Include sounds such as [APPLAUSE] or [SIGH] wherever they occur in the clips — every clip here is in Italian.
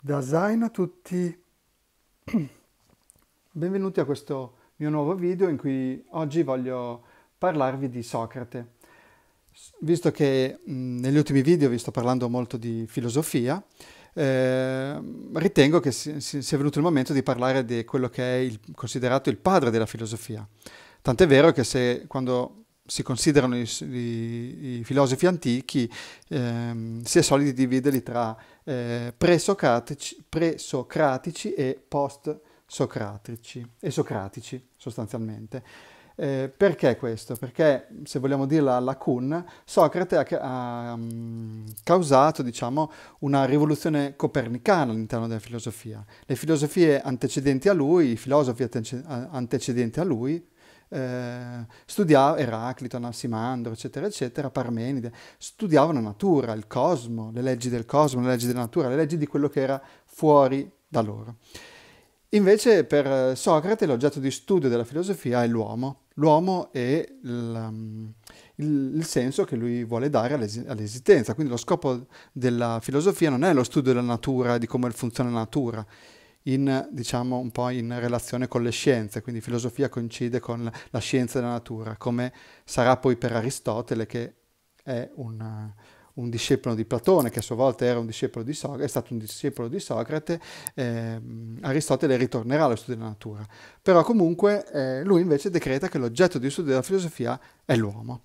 da Zain a tutti, [CLEARS THROAT] benvenuti a questo mio nuovo video in cui oggi voglio parlarvi di Socrate. Visto che mh, mm, negli ultimi video vi sto parlando molto di filosofia, eh, ritengo che si, si, sia venuto il momento di parlare di quello che è il, considerato il padre della filosofia. Tant'è vero che se quando si considerano i, i, i filosofi antichi, ehm, si è soliti dividerli tra eh, pre-socratici, e post-socratici, e socratici sostanzialmente. Eh, perché questo? Perché, se vogliamo dirla alla Kuhn, Socrate ha, ha um, causato diciamo, una rivoluzione copernicana all'interno della filosofia. Le filosofie antecedenti a lui, i filosofi antecedenti a lui, eh, studiava Eraclito, Anassimandro, eccetera, eccetera, Parmenide, studiavano la natura, il cosmo, le leggi del cosmo, le leggi della natura, le leggi di quello che era fuori da loro. Invece per eh, Socrate l'oggetto di studio della filosofia è l'uomo, l'uomo è il, mm, il, il, senso che lui vuole dare all'esistenza, quindi lo scopo della filosofia non è lo studio della natura, di come funziona la natura, in, diciamo, un po' in relazione con le scienze, quindi filosofia coincide con la scienza della natura, come sarà poi per Aristotele che è un, un discepolo di Platone, che a sua volta era un discepolo di Socrate, è stato un discepolo di Socrate, eh, Aristotele ritornerà allo studio della natura. Però comunque eh, lui invece decreta che l'oggetto di studio della filosofia è l'uomo.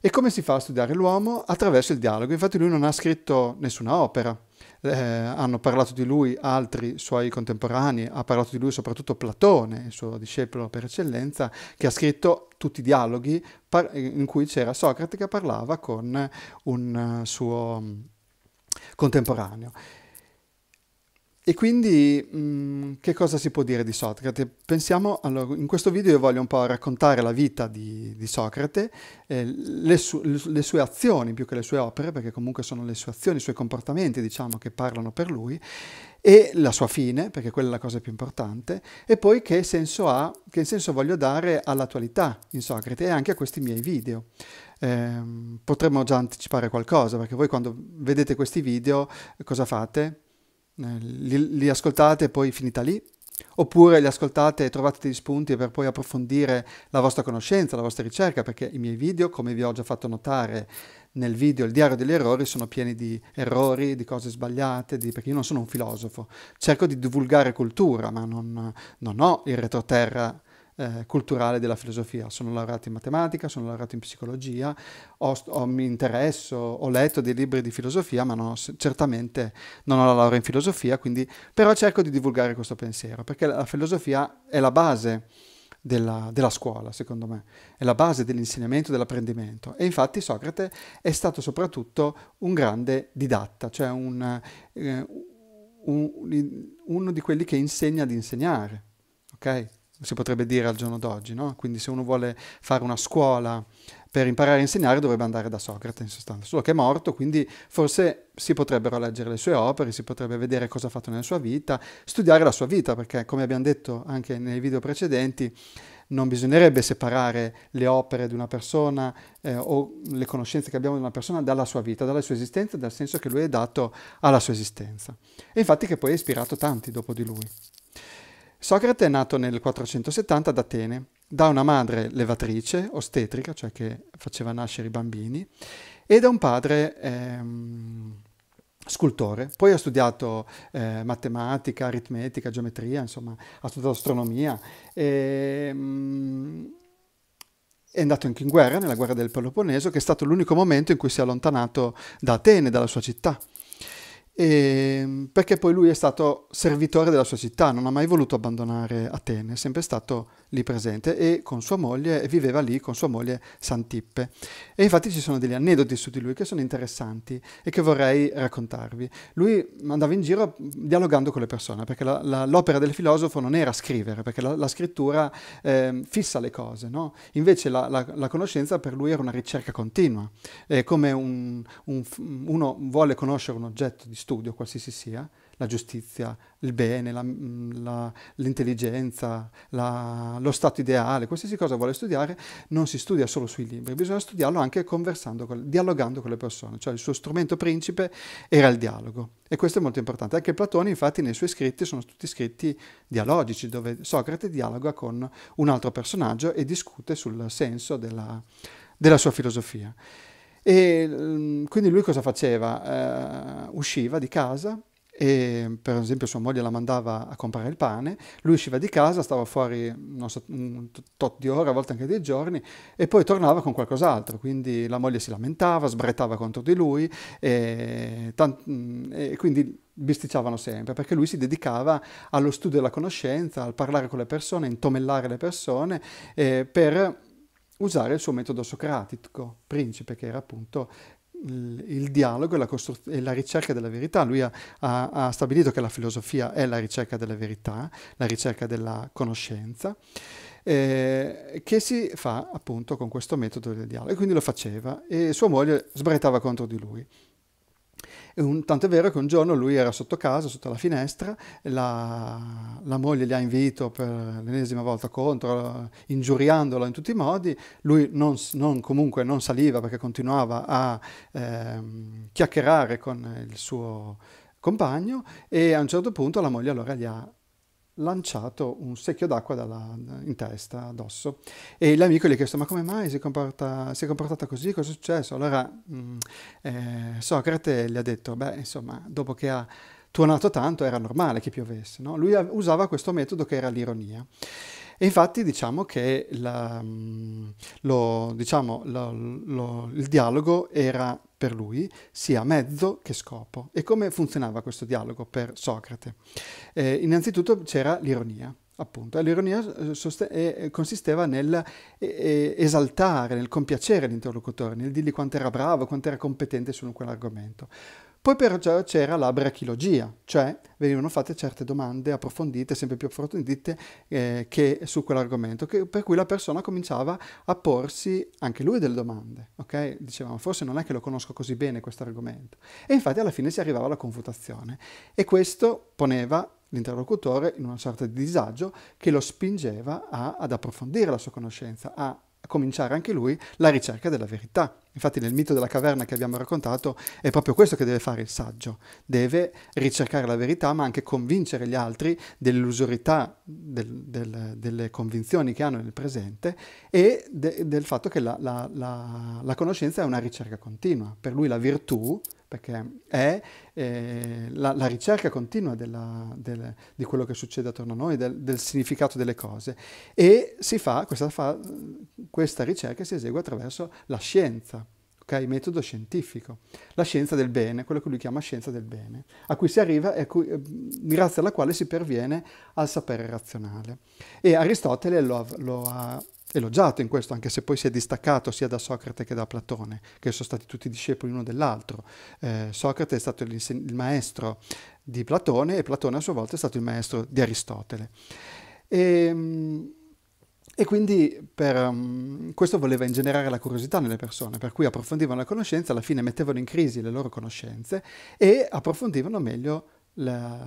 E come si fa a studiare l'uomo? Attraverso il dialogo. Infatti lui non ha scritto nessuna opera, eh, hanno parlato di lui altri suoi contemporanei, ha parlato di lui soprattutto Platone, il suo discepolo per eccellenza, che ha scritto tutti i dialoghi par- in cui c'era Socrate che parlava con un eh, suo mm, contemporaneo. E quindi mh, mm, che cosa si può dire di Socrate? Pensiamo, allora, in questo video io voglio un po' raccontare la vita di, di Socrate, eh, le, su, le, sue azioni più che le sue opere, perché comunque sono le sue azioni, i suoi comportamenti, diciamo, che parlano per lui, e la sua fine, perché quella è la cosa più importante, e poi che senso ha, che senso voglio dare all'attualità in Socrate e anche a questi miei video. Eh, potremmo già anticipare qualcosa, perché voi quando vedete questi video eh, cosa fate? Eh, li, li, ascoltate e poi finita lì, oppure li ascoltate e trovate degli spunti per poi approfondire la vostra conoscenza, la vostra ricerca, perché i miei video, come vi ho già fatto notare nel video Il diario degli errori, sono pieni di errori, di cose sbagliate, di, perché io non sono un filosofo, cerco di divulgare cultura, ma non, non ho il retroterra eh, culturale della filosofia. Sono laureato in matematica, sono laureato in psicologia, ho, ho, mi interesso, ho letto dei libri di filosofia, ma no, certamente non ho la laurea in filosofia, quindi, però cerco di divulgare questo pensiero, perché la filosofia è la base della, della, scuola, secondo me, è la base dell'insegnamento, dell'apprendimento. E infatti Socrate è stato soprattutto un grande didatta, cioè un, eh, uno di quelli che insegna ad insegnare. Okay? si potrebbe dire al giorno d'oggi, no? Quindi se uno vuole fare una scuola per imparare a insegnare dovrebbe andare da Socrate in sostanza, solo che è morto, quindi forse si potrebbero leggere le sue opere, si potrebbe vedere cosa ha fatto nella sua vita, studiare la sua vita, perché come abbiamo detto anche nei video precedenti, non bisognerebbe separare le opere di una persona eh, o le conoscenze che abbiamo di una persona dalla sua vita, dalla sua esistenza, dal senso che lui è dato alla sua esistenza. E infatti che poi ha ispirato tanti dopo di lui. Socrate è nato nel 470 ad Atene da una madre levatrice, ostetrica, cioè che faceva nascere i bambini, e da un padre ehm, scultore. Poi ha studiato eh, matematica, aritmetica, geometria, insomma, ha studiato astronomia. E, ehm, mh, è andato anche in guerra, nella guerra del Peloponneso, che è stato l'unico momento in cui si è allontanato da Atene, dalla sua città e, ehm, perché poi lui è stato servitore della sua città, non ha mai voluto abbandonare Atene, è sempre stato lì presente e con sua moglie viveva lì con sua moglie Santippe. E infatti ci sono degli aneddoti su di lui che sono interessanti e che vorrei raccontarvi. Lui andava in giro dialogando con le persone, perché la, la, l'opera del filosofo non era scrivere, perché la, la scrittura eh, fissa le cose, no? invece la, conoscenza per lui era una ricerca continua, è come un, un, uno vuole conoscere un oggetto di studio, qualsiasi sia, la giustizia, il bene, la, mm, la, l'intelligenza, la, lo stato ideale, qualsiasi cosa vuole studiare, non si studia solo sui libri, bisogna studiarlo anche conversando, con, dialogando con le persone, cioè il suo strumento principe era il dialogo e questo è molto importante. Anche Platone infatti nei suoi scritti sono tutti scritti dialogici, dove Socrate dialoga con un altro personaggio e discute sul senso della, della sua filosofia. E mm, quindi lui cosa faceva? Uh, usciva di casa e per esempio sua moglie la mandava a comprare il pane, lui usciva di casa, stava fuori so, un tot di ore, a volte anche dei giorni, e poi tornava con qualcos'altro, quindi la moglie si lamentava, sbrettava contro di lui, e, mm, e quindi bisticciavano sempre, perché lui si dedicava allo studio della conoscenza, al parlare con le persone, intomellare le persone, eh, per usare il suo metodo socratico, principe, che era appunto il, il dialogo e la, e la, ricerca della verità. Lui ha, ha, ha, stabilito che la filosofia è la ricerca della verità, la ricerca della conoscenza, eh, che si fa appunto con questo metodo del dialogo. E quindi lo faceva e sua moglie sbraitava contro di lui. Tanto è vero che un giorno lui era sotto casa, sotto la finestra, la, la moglie gli ha invito per l'ennesima volta contro, ingiuriandolo in tutti i modi, lui non, non, comunque non saliva perché continuava a eh, chiacchierare con il suo compagno e a un certo punto la moglie allora gli ha lanciato un secchio d'acqua in testa, addosso. E l'amico gli ha chiesto, ma come mai si, comporta, si è comportata così? Cosa è successo? Allora mh, mm, eh, Socrate gli ha detto, beh, insomma, dopo che ha tuonato tanto era normale che piovesse. No? Lui usava questo metodo che era l'ironia. E infatti diciamo che la, mm, lo, diciamo, lo, lo, il dialogo era per lui sia mezzo che scopo. E come funzionava questo dialogo per Socrate? Eh, innanzitutto c'era l'ironia. Appunto, l'ironia eh, soste- eh, consisteva nel eh, esaltare, nel compiacere l'interlocutore, nel dirgli quanto era bravo, quanto era competente su quell'argomento. Poi però c'era la brachilogia, cioè venivano fatte certe domande approfondite, sempre più approfondite, eh, che su quell'argomento, che, per cui la persona cominciava a porsi anche lui delle domande, ok? Dicevamo, forse non è che lo conosco così bene questo argomento. E infatti alla fine si arrivava alla confutazione e questo poneva l'interlocutore in una sorta di disagio che lo spingeva a, ad approfondire la sua conoscenza, a cominciare anche lui la ricerca della verità. Infatti nel mito della caverna che abbiamo raccontato è proprio questo che deve fare il saggio, deve ricercare la verità ma anche convincere gli altri dell'usurità del, del, delle convinzioni che hanno nel presente e de, del fatto che la, la, la, la conoscenza è una ricerca continua. Per lui la virtù, perché è eh, la, la, ricerca continua della, del, di quello che succede attorno a noi, del, del significato delle cose. E fa, questa, fa, questa, ricerca si esegue attraverso la scienza, okay? il metodo scientifico, la scienza del bene, quello che lui chiama scienza del bene, a cui si arriva e cui, eh, grazie alla quale si perviene al sapere razionale. E Aristotele lo, lo ha elogiato in questo, anche se poi si è distaccato sia da Socrate che da Platone, che sono stati tutti discepoli l'uno dell'altro. Eh, Socrate è stato il maestro di Platone e Platone a sua volta è stato il maestro di Aristotele. E, ehm, e quindi per, um, questo voleva ingenerare la curiosità nelle persone, per cui approfondivano la conoscenza, alla fine mettevano in crisi le loro conoscenze e approfondivano meglio la,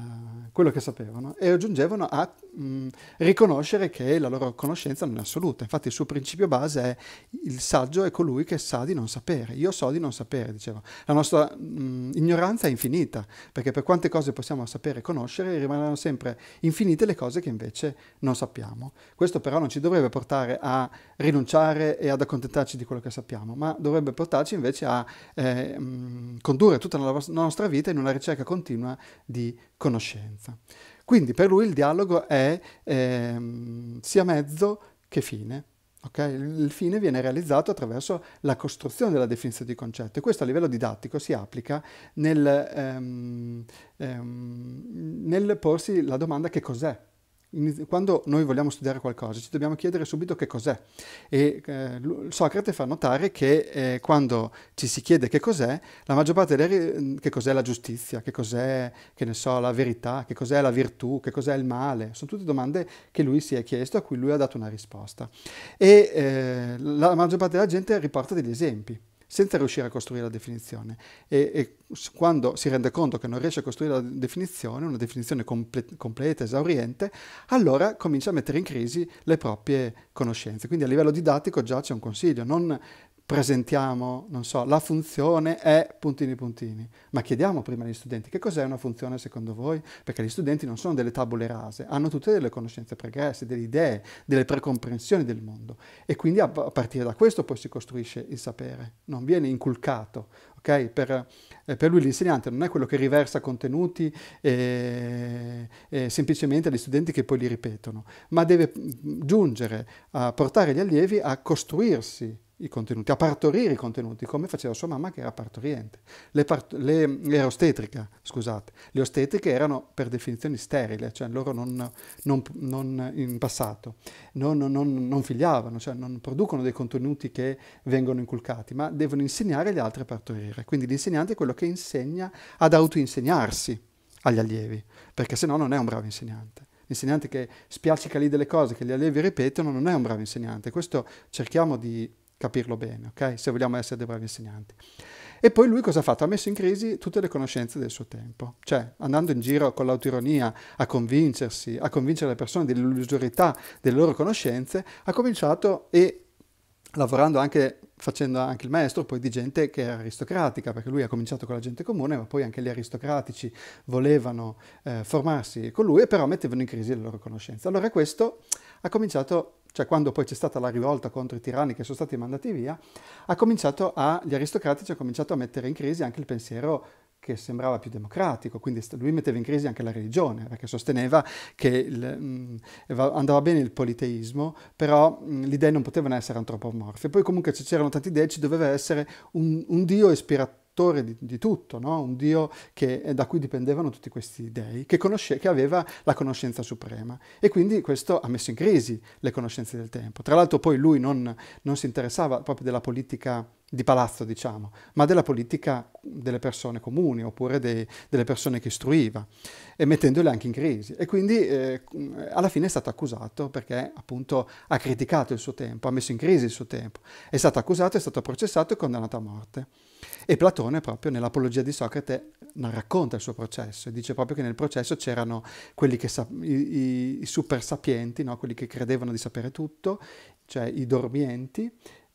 quello che sapevano e giungevano a mh, mm, riconoscere che la loro conoscenza non è assoluta. Infatti il suo principio base è il saggio è colui che sa di non sapere. Io so di non sapere, dicevo. La nostra mh, mm, ignoranza è infinita, perché per quante cose possiamo sapere e conoscere rimarranno sempre infinite le cose che invece non sappiamo. Questo però non ci dovrebbe portare a rinunciare e ad accontentarci di quello che sappiamo, ma dovrebbe portarci invece a eh, mh, mm, condurre tutta la, la nostra vita in una ricerca continua di di conoscenza. Quindi per lui il dialogo è ehm, sia mezzo che fine. Okay? Il fine viene realizzato attraverso la costruzione della definizione di concetto e questo a livello didattico si applica nel, ehm, ehm, nel porsi la domanda che cos'è quando noi vogliamo studiare qualcosa ci dobbiamo chiedere subito che cos'è. E eh, Socrate fa notare che eh, quando ci si chiede che cos'è, la maggior parte delle mm, che cos'è la giustizia, che cos'è, che ne so, la verità, che cos'è la virtù, che cos'è il male, sono tutte domande che lui si è chiesto, a cui lui ha dato una risposta. E eh, la maggior parte della gente riporta degli esempi senza riuscire a costruire la definizione. E, e, quando si rende conto che non riesce a costruire la definizione, una definizione comple completa, esauriente, allora comincia a mettere in crisi le proprie conoscenze. Quindi a livello didattico già c'è un consiglio, non presentiamo, non so, la funzione è puntini puntini, ma chiediamo prima agli studenti che cos'è una funzione secondo voi, perché gli studenti non sono delle tabule rase, hanno tutte delle conoscenze pregresse, delle idee, delle precomprensioni del mondo e quindi a partire da questo poi si costruisce il sapere, non viene inculcato, ok? Per, eh, per lui l'insegnante non è quello che riversa contenuti e, eh, e eh, semplicemente agli studenti che poi li ripetono, ma deve mm, giungere a portare gli allievi a costruirsi i contenuti, a partorire i contenuti, come faceva sua mamma che era partoriente. Le, part- le, era ostetrica, scusate. Le ostetriche erano per definizione sterile, cioè loro non, non, non in passato, non, non, figliavano, cioè non producono dei contenuti che vengono inculcati, ma devono insegnare gli altri a partorire. Quindi l'insegnante è quello che insegna ad autoinsegnarsi agli allievi, perché se no non è un bravo insegnante l'insegnante che spiaccica lì delle cose che gli allievi ripetono non è un bravo insegnante. Questo cerchiamo di capirlo bene, ok? Se vogliamo essere dei bravi insegnanti. E poi lui cosa ha fatto? Ha messo in crisi tutte le conoscenze del suo tempo, cioè andando in giro con l'autironia a convincersi, a convincere le persone dell'illusorità delle loro conoscenze, ha cominciato e lavorando anche, facendo anche il maestro poi di gente che era aristocratica, perché lui ha cominciato con la gente comune, ma poi anche gli aristocratici volevano eh, formarsi con lui e però mettevano in crisi le loro conoscenze. Allora questo ha cominciato cioè quando poi c'è stata la rivolta contro i tiranni che sono stati mandati via, a, gli aristocratici hanno cominciato a mettere in crisi anche il pensiero che sembrava più democratico, quindi lui metteva in crisi anche la religione, perché sosteneva che il, mm, andava bene il politeismo, però mm, le idee non potevano essere antropomorfe. Poi comunque se c'erano tante idee, ci doveva essere un, un dio ispira, creatore di, di tutto, no? un Dio che, eh, da cui dipendevano tutti questi dei, che, conosce, che aveva la conoscenza suprema. E quindi questo ha messo in crisi le conoscenze del tempo. Tra l'altro poi lui non, non si interessava proprio della politica di palazzo, diciamo, ma della politica delle persone comuni oppure dei, delle persone che istruiva, e mettendole anche in crisi. E quindi eh, alla fine è stato accusato perché appunto ha criticato il suo tempo, ha messo in crisi il suo tempo, è stato accusato, è stato processato e condannato a morte. E Platone proprio nell'Apologia di Socrate non racconta il suo processo dice proprio che nel processo c'erano quelli che i, i super sapienti, no? quelli che credevano di sapere tutto, cioè i dormienti,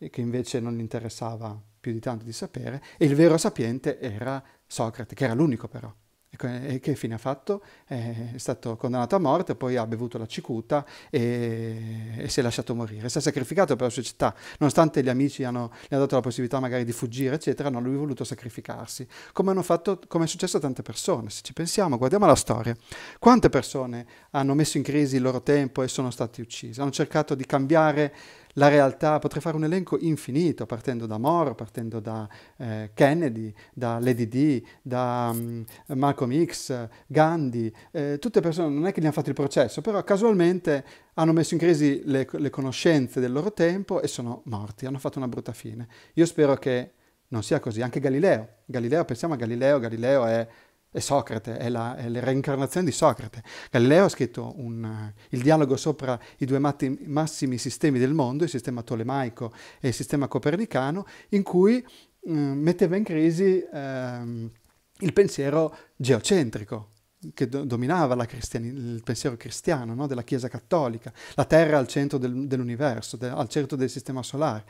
e che invece non interessava più di tanto di sapere, e il vero sapiente era Socrate, che era l'unico però. E che fine ha fatto? È stato condannato a morte, poi ha bevuto la cicuta e, e si è lasciato morire. Si è sacrificato per la società, nonostante gli amici hanno, gli hanno dato la possibilità magari di fuggire, eccetera, non lui ha voluto sacrificarsi. Come, fatto, come, è successo a tante persone, se ci pensiamo, guardiamo la storia. Quante persone hanno messo in crisi il loro tempo e sono state uccise? Hanno cercato di cambiare la realtà, potrei fare un elenco infinito, partendo da Moore, partendo da eh, Kennedy, da Lady D, da um, Malcolm X, Gandhi, eh, tutte persone, non è che gli hanno fatto il processo, però casualmente hanno messo in crisi le, le conoscenze del loro tempo e sono morti, hanno fatto una brutta fine. Io spero che non sia così, anche Galileo. Galileo, pensiamo a Galileo, Galileo è è Socrate, è la, è la, reincarnazione di Socrate. Galileo ha scritto un, eh, il dialogo sopra i due matti, massimi sistemi del mondo, il sistema tolemaico e il sistema copernicano, in cui eh, metteva in crisi eh, il pensiero geocentrico che do, dominava il pensiero cristiano no? della Chiesa cattolica, la Terra al centro del, dell'universo, de, al centro del sistema solare.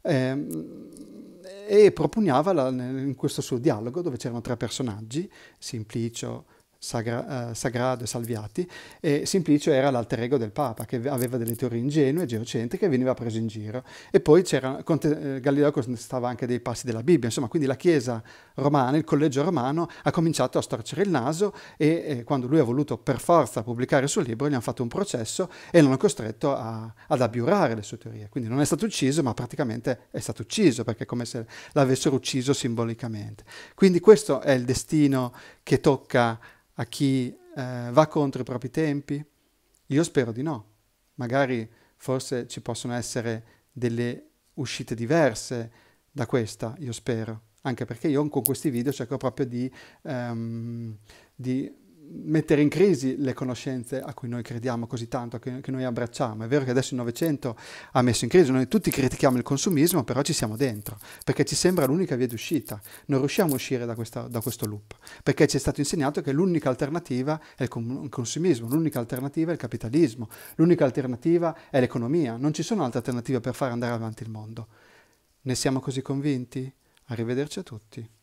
Eh, e propugnava la, in questo suo dialogo dove c'erano tre personaggi, Simplicio, Sagra, eh, Sagrado e Salviati, e Simplicio era l'alter ego del Papa, che aveva delle teorie ingenue, geocentriche, e veniva preso in giro. E poi conte, eh, Galileo contestava anche dei passi della Bibbia, insomma, quindi la Chiesa romana, il collegio romano, ha cominciato a storcere il naso e, e quando lui ha voluto per forza pubblicare il suo libro gli hanno fatto un processo e l'hanno costretto a, ad abbiurare le sue teorie. Quindi non è stato ucciso, ma praticamente è stato ucciso, perché è come se l'avessero ucciso simbolicamente. Quindi questo è il destino che tocca a chi eh, va contro i propri tempi? Io spero di no. Magari forse ci possono essere delle uscite diverse da questa, io spero, anche perché io con questi video cerco proprio di, um, di mettere in crisi le conoscenze a cui noi crediamo così tanto, che, che noi abbracciamo. È vero che adesso il Novecento ha messo in crisi, noi tutti critichiamo il consumismo, però ci siamo dentro, perché ci sembra l'unica via d'uscita. Non riusciamo a uscire da, questa, da questo loop, perché ci è stato insegnato che l'unica alternativa è il, il consumismo, l'unica alternativa è il capitalismo, l'unica alternativa è l'economia. Non ci sono altre alternative per far andare avanti il mondo. Ne siamo così convinti? Arrivederci a tutti.